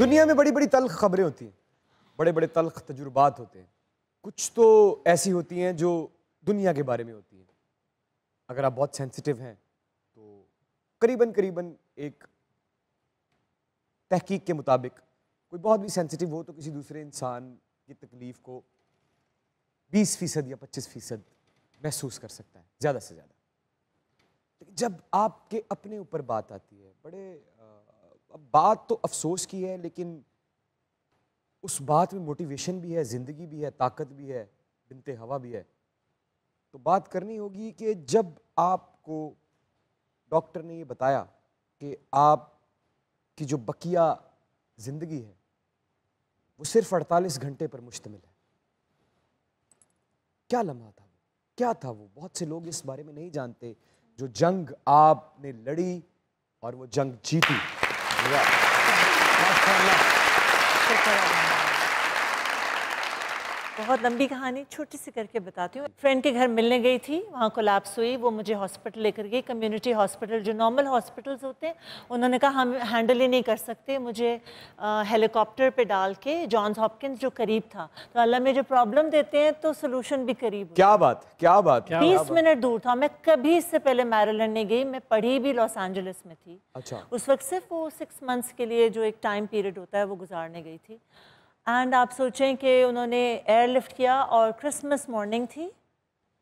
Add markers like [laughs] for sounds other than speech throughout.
दुनिया में बड़ी बड़ी तलख खबरें होती हैं बड़े बड़े तलख तजुर्बात होते हैं कुछ तो ऐसी होती हैं जो दुनिया के बारे में होती हैं अगर आप बहुत सेंसिटिव हैं तो करीबन करीबन एक तहकीक के मुताबिक कोई बहुत भी सेंसिटिव हो तो किसी दूसरे इंसान की तकलीफ़ को 20 फ़ीसद या 25 फ़ीसद महसूस कर सकता है ज़्यादा से ज़्यादा जब आपके अपने ऊपर बात आती है बड़े अब बात तो अफसोस की है लेकिन उस बात में मोटिवेशन भी है ज़िंदगी भी है ताकत भी है बिनते हवा भी है तो बात करनी होगी कि जब आपको डॉक्टर ने ये बताया कि आप की जो बकिया ज़िंदगी है वो सिर्फ 48 घंटे पर मुश्तमिल है क्या लम्हा था वो क्या था वो बहुत से लोग इस बारे में नहीं जानते जो जंग आपने लड़ी और वो जंग जीती Bravo. Maşallah. Teşekkür ederim. बहुत लंबी कहानी छोटी सी करके बताती हूँ फ्रेंड के घर मिलने गई थी वहाँ को लैप्स हुई वो मुझे हॉस्पिटल लेकर गई कम्युनिटी हॉस्पिटल जो नॉर्मल हॉस्पिटल्स होते हैं उन्होंने कहा हम हैंडल ही नहीं कर सकते मुझे हेलीकॉप्टर पे डाल के जॉन्स हॉपकिंस जो करीब था तो अल्लाह में जो प्रॉब्लम देते हैं तो सोल्यूशन भी करीब क्या बात क्या बात बीस मिनट दूर था मैं कभी इससे पहले मैरलैंड नहीं गई मैं पढ़ी भी लॉस एंजल्स में थी अच्छा उस वक्त सिर्फ वो सिक्स मंथ्स के लिए जो एक टाइम पीरियड होता है वो गुजारने गई थी एंड आप सोचें कि उन्होंने एयरलिफ्ट किया और क्रिसमस मॉर्निंग थी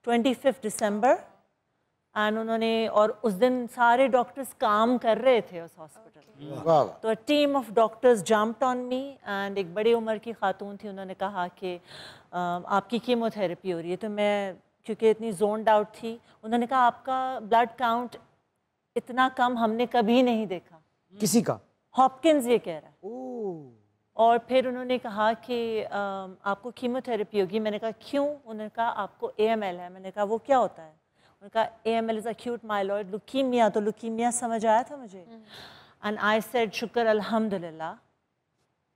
ट्वेंटी फिफ्थ दिसंबर एंड उन्होंने और उस दिन सारे डॉक्टर्स काम कर रहे थे उस हॉस्पिटल में तो team of doctors jumped on me and एक बड़ी उम्र की खातून थी उन्होंने कहा कि आपकी कीमोथेरेपी हो रही है तो मैं क्योंकि इतनी जोन डाउट थी उन्होंने कहा आपका ब्लड काउंट इतना कम हमने कभी नहीं देखा किसी का हॉपकिंस ये कह रहा है और फिर उन्होंने कहा कि आपको कीमोथेरेपी होगी मैंने कहा क्यों उन्होंने कहा आपको ए है मैंने कहा वो क्या होता है उन्होंने कहा A M L is acute myeloid leukaemia तो लुकीमिया समझ आया था मुझे एंड आई सेड शुक्र अल्हम्दुलिल्लाह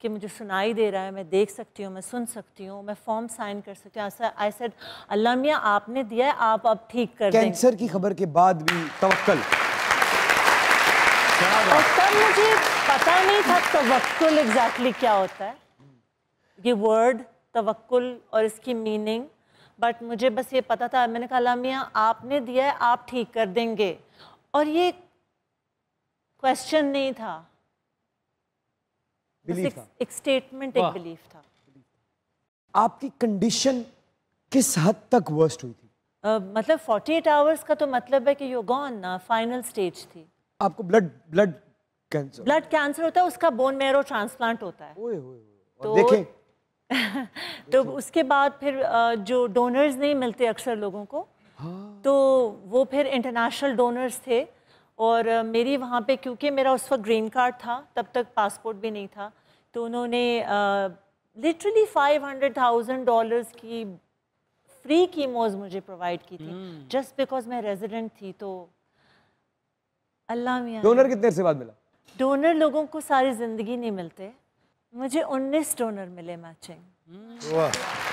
कि मुझे सुनाई दे रहा है मैं देख सकती हूँ मैं सुन सकती हूँ मैं फॉर्म साइन कर सकती हूँ आई सेड अल्लाह मियाँ आपने दिया है आप अब ठीक कर कैंसर की खबर के बाद भी तवक्ल और तब मुझे पता नहीं था तवक्कुल एग्जैक्टली क्या होता है ये वर्ड तवक्ल और इसकी मीनिंग बट मुझे बस ये पता था मैंने कहा लामिया आपने दिया है आप ठीक कर देंगे और ये क्वेश्चन नहीं था एक स्टेटमेंट एक बिलीफ था आपकी कंडीशन किस हद तक वर्स्ट हुई थी uh, मतलब 48 आवर्स का तो मतलब है कि you gonna final stage थी आपको blood blood cancer blood cancer होता है उसका बोन मैरो ट्रांसप्लांट होता है ओए, ओए, तो देखें [laughs] तो उसके बाद फिर जो डोनर्स नहीं मिलते अक्सर लोगों को हाँ। तो वो फिर इंटरनेशनल डोनर्स थे और मेरी वहाँ पे क्योंकि मेरा उस वक्त ग्रीन कार्ड था तब तक पासपोर्ट भी नहीं था तो उन्होंने literally five hundred thousand dollars की फ्री मोज मुझे प्रोवाइड की थी जस्ट हम्म। बिकॉज मैं रेजिडेंट थी तो अल्लाह मियाँ डोनर कितने से बाद मिला डोनर लोगों को सारी ज़िंदगी नहीं मिलते मुझे 19 डोनर मिले मैचिंग